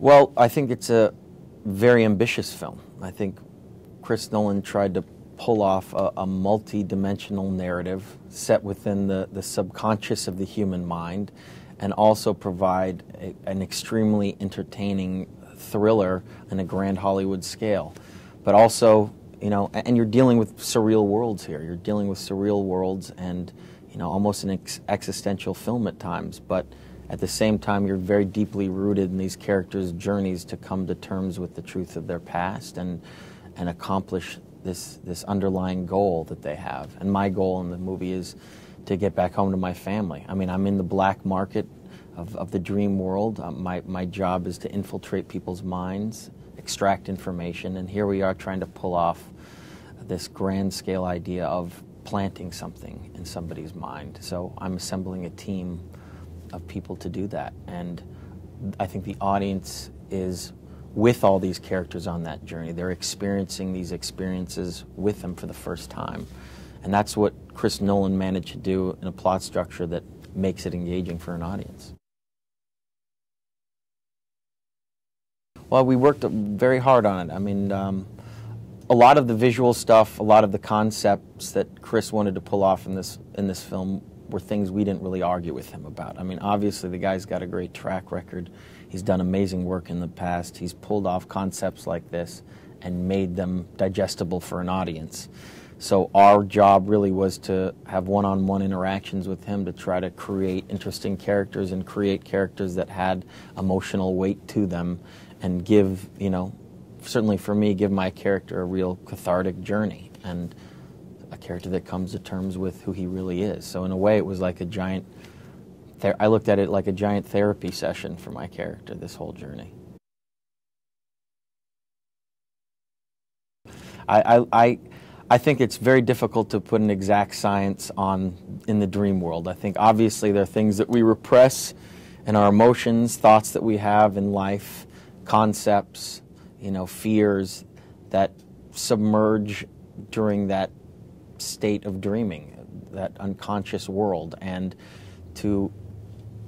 Well, I think it's a very ambitious film. I think Chris Nolan tried to pull off a, a multi-dimensional narrative set within the, the subconscious of the human mind and also provide a, an extremely entertaining thriller in a grand Hollywood scale. But also, you know, and you're dealing with surreal worlds here. You're dealing with surreal worlds and, you know, almost an ex existential film at times. But at the same time, you're very deeply rooted in these characters' journeys to come to terms with the truth of their past and, and accomplish this, this underlying goal that they have. And my goal in the movie is to get back home to my family. I mean, I'm in the black market of, of the dream world. Uh, my, my job is to infiltrate people's minds, extract information, and here we are trying to pull off this grand scale idea of planting something in somebody's mind. So I'm assembling a team of people to do that. And I think the audience is with all these characters on that journey. They're experiencing these experiences with them for the first time. And that's what Chris Nolan managed to do in a plot structure that makes it engaging for an audience. Well, we worked very hard on it. I mean, um, a lot of the visual stuff, a lot of the concepts that Chris wanted to pull off in this in this film were things we didn't really argue with him about. I mean, obviously, the guy's got a great track record. He's done amazing work in the past. He's pulled off concepts like this and made them digestible for an audience. So, our job really was to have one on one interactions with him to try to create interesting characters and create characters that had emotional weight to them and give, you know, certainly for me, give my character a real cathartic journey. And character that comes to terms with who he really is. So in a way, it was like a giant. I looked at it like a giant therapy session for my character. This whole journey. I, I, I I think it's very difficult to put an exact science on in the dream world. I think obviously there are things that we repress and our emotions, thoughts that we have in life, concepts, you know, fears that submerge during that state of dreaming, that unconscious world, and to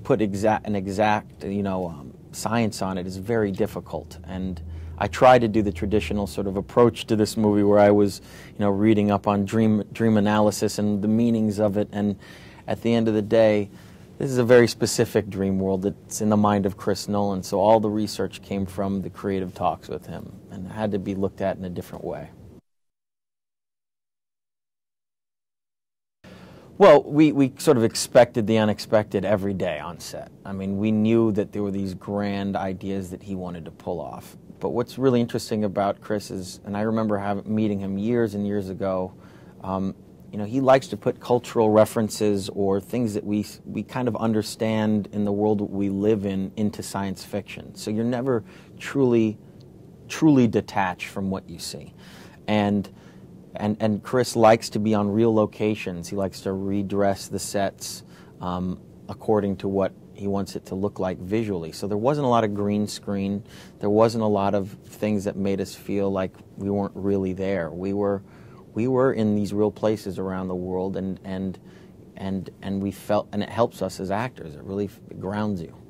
put exact an exact you know um, science on it is very difficult and. I tried to do the traditional sort of approach to this movie where I was, you know, reading up on dream dream analysis and the meanings of it and at the end of the day, this is a very specific dream world that's in the mind of Chris Nolan, so all the research came from the creative talks with him and had to be looked at in a different way. Well, we, we sort of expected the unexpected every day on set. I mean, we knew that there were these grand ideas that he wanted to pull off. But what's really interesting about Chris is, and I remember having, meeting him years and years ago, um, you know, he likes to put cultural references or things that we, we kind of understand in the world we live in into science fiction. So you're never truly, truly detached from what you see. And and and Chris likes to be on real locations. He likes to redress the sets um, according to what he wants it to look like visually. So there wasn't a lot of green screen. There wasn't a lot of things that made us feel like we weren't really there. We were we were in these real places around the world, and and and and we felt and it helps us as actors. It really grounds you.